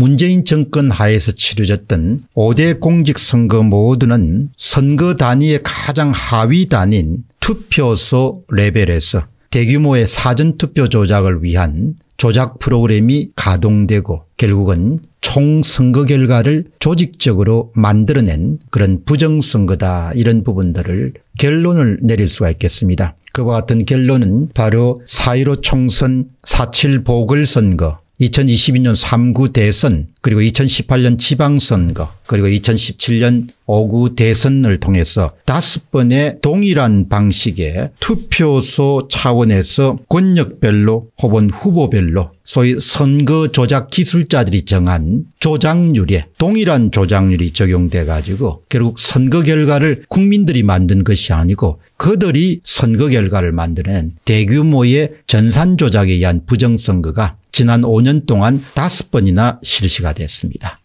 문재인 정권 하에서 치러졌던 5대 공직선거 모두는 선거 단위의 가장 하위 단인 투표소 레벨에서 대규모의 사전투표 조작을 위한 조작 프로그램이 가동되고 결국은 총선거 결과를 조직적으로 만들어낸 그런 부정선거다 이런 부분들을 결론을 내릴 수가 있겠습니다. 그와 같은 결론은 바로 4.15 총선 4.7 보궐선거 2022년 3구 대선 그리고 2018년 지방선거 그리고 2017년 5구 대선을 통해서 다섯 번의 동일한 방식의 투표소 차원에서 권력별로 혹은 후보별로 소위 선거 조작 기술자들이 정한 조작률에 동일한 조작률이 적용돼 가지고 결국 선거 결과를 국민들이 만든 것이 아니고 그들이 선거 결과를 만드는 대규모의 전산 조작에 의한 부정선거가 지난 5년 동안 5번이나 실시가 됐습니다.